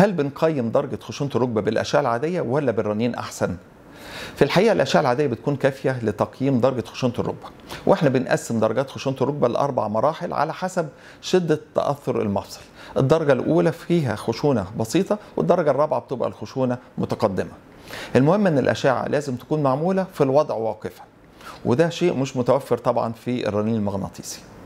هل بنقيم درجة خشونة الركبة بالأشعة العادية ولا بالرنين أحسن؟ في الحقيقه الاشعه العاديه بتكون كافيه لتقييم درجه خشونه الركبه واحنا بنقسم درجات خشونه الركبه لاربع مراحل على حسب شده تاثر المفصل الدرجه الاولى فيها خشونه بسيطه والدرجه الرابعه بتبقى الخشونه متقدمه المهم ان الاشعه لازم تكون معموله في الوضع واقفه وده شيء مش متوفر طبعا في الرنين المغناطيسي